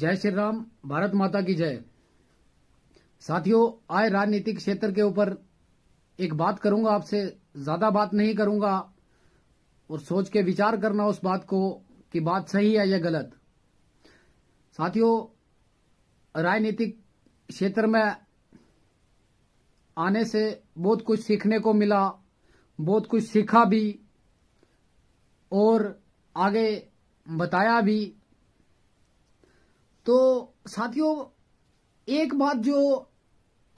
जय श्री राम भारत माता की जय साथियों आय राजनीतिक क्षेत्र के ऊपर एक बात करूंगा आपसे ज्यादा बात नहीं करूंगा और सोच के विचार करना उस बात को कि बात सही है या गलत साथियों राजनीतिक क्षेत्र में आने से बहुत कुछ सीखने को मिला बहुत कुछ सीखा भी और आगे बताया भी तो साथियों एक बात जो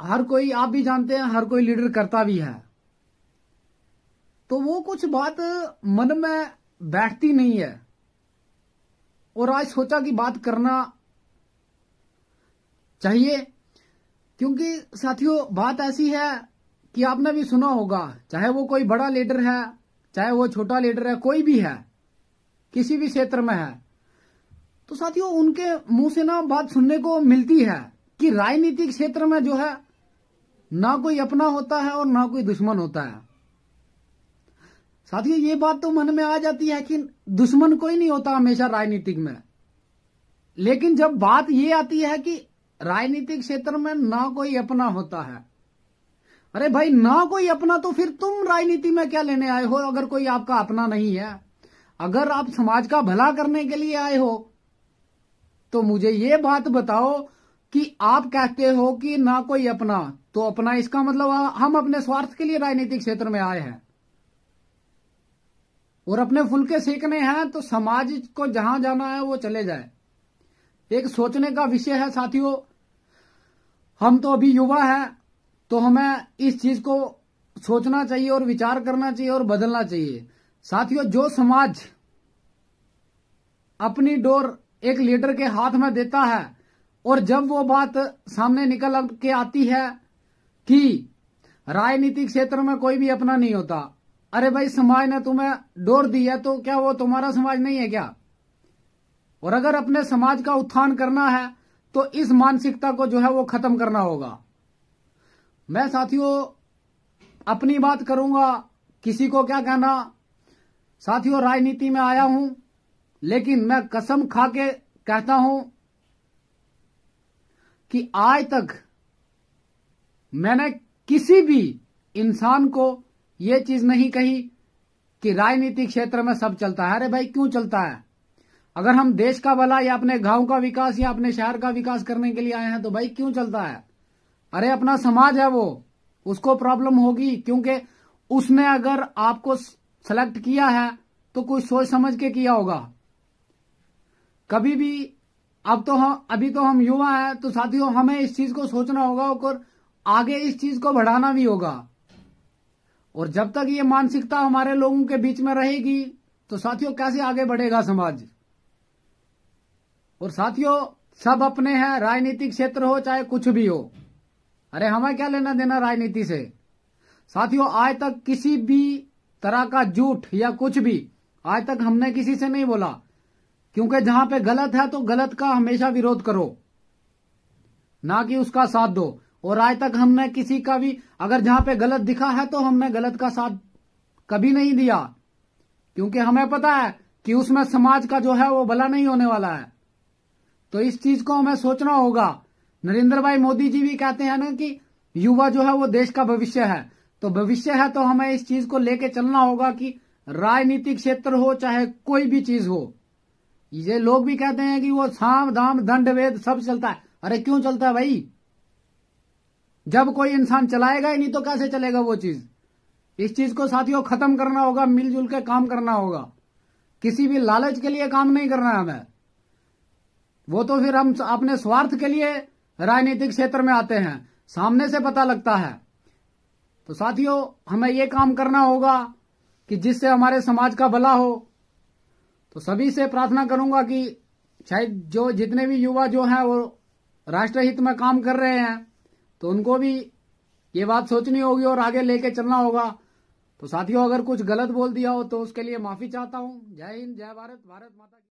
हर कोई आप भी जानते हैं हर कोई लीडर करता भी है तो वो कुछ बात मन में बैठती नहीं है और आज सोचा कि बात करना चाहिए क्योंकि साथियों बात ऐसी है कि आपने भी सुना होगा चाहे वो कोई बड़ा लीडर है चाहे वो छोटा लीडर है कोई भी है किसी भी क्षेत्र में है तो साथियों उनके मुंह से ना बात सुनने को मिलती है कि राजनीतिक क्षेत्र में जो है ना कोई अपना होता है और ना कोई दुश्मन होता है साथियों ये बात तो मन में आ जाती है कि दुश्मन कोई नहीं होता हमेशा राजनीतिक में लेकिन जब बात ये आती है कि राजनीतिक क्षेत्र में ना कोई अपना होता है अरे भाई ना कोई अपना तो फिर तुम राजनीति में क्या लेने आए हो अगर कोई आपका अपना नहीं है अगर आप समाज का भला करने के लिए आए हो तो मुझे ये बात बताओ कि आप कहते हो कि ना कोई अपना तो अपना इसका मतलब हम अपने स्वार्थ के लिए राजनीतिक क्षेत्र में आए हैं और अपने फुलके सीखने हैं तो समाज को जहां जाना है वो चले जाए एक सोचने का विषय है साथियों हम तो अभी युवा हैं तो हमें इस चीज को सोचना चाहिए और विचार करना चाहिए और बदलना चाहिए साथियों जो समाज अपनी डोर एक लीडर के हाथ में देता है और जब वो बात सामने निकल के आती है कि राजनीतिक क्षेत्र में कोई भी अपना नहीं होता अरे भाई समाज ने तुम्हें डोर दी है तो क्या वो तुम्हारा समाज नहीं है क्या और अगर अपने समाज का उत्थान करना है तो इस मानसिकता को जो है वो खत्म करना होगा मैं साथियों अपनी बात करूंगा किसी को क्या कहना साथियों राजनीति में आया हूं लेकिन मैं कसम खा के कहता हूं कि आज तक मैंने किसी भी इंसान को यह चीज नहीं कही कि राजनीतिक क्षेत्र में सब चलता है अरे भाई क्यों चलता है अगर हम देश का भला या अपने गांव का विकास या अपने शहर का विकास करने के लिए आए हैं तो भाई क्यों चलता है अरे अपना समाज है वो उसको प्रॉब्लम होगी क्योंकि उसने अगर आपको सेलेक्ट किया है तो कोई सोच समझ के किया होगा कभी भी अब तो हम अभी तो हम युवा हैं तो साथियों हमें इस चीज को सोचना होगा और आगे इस चीज को बढ़ाना भी होगा और जब तक ये मानसिकता हमारे लोगों के बीच में रहेगी तो साथियों कैसे आगे बढ़ेगा समाज और साथियों सब अपने हैं राजनीतिक क्षेत्र हो चाहे कुछ भी हो अरे हमें क्या लेना देना राजनीति से साथियों आज तक किसी भी तरह का झूठ या कुछ भी आज तक हमने किसी से नहीं बोला क्योंकि जहां पे गलत है तो गलत का हमेशा विरोध करो ना कि उसका साथ दो और आज तक हमने किसी का भी अगर जहां पे गलत दिखा है तो हमने गलत का साथ कभी नहीं दिया क्योंकि हमें पता है कि उसमें समाज का जो है वो भला नहीं होने वाला है तो इस चीज को हमें सोचना होगा नरेंद्र भाई मोदी जी भी कहते हैं ना कि युवा जो है वो देश का भविष्य है तो भविष्य है तो हमें इस चीज को लेके चलना होगा कि राजनीतिक क्षेत्र हो चाहे कोई भी चीज हो ये लोग भी कहते हैं कि वो साम दाम दंड वेद सब चलता है अरे क्यों चलता है भाई जब कोई इंसान चलाएगा ही नहीं तो कैसे चलेगा वो चीज इस चीज को साथियों खत्म करना होगा मिलजुल के काम करना होगा किसी भी लालच के लिए काम नहीं करना है हमें वो तो फिर हम अपने स्वार्थ के लिए राजनीतिक क्षेत्र में आते हैं सामने से पता लगता है तो साथियों हमें ये काम करना होगा कि जिससे हमारे समाज का भला हो तो सभी से प्रार्थना करूंगा कि शायद जो जितने भी युवा जो हैं वो राष्ट्रहित में काम कर रहे हैं तो उनको भी ये बात सोचनी होगी और आगे लेके चलना होगा तो साथियों अगर कुछ गलत बोल दिया हो तो उसके लिए माफी चाहता हूँ जय हिंद जय भारत भारत माता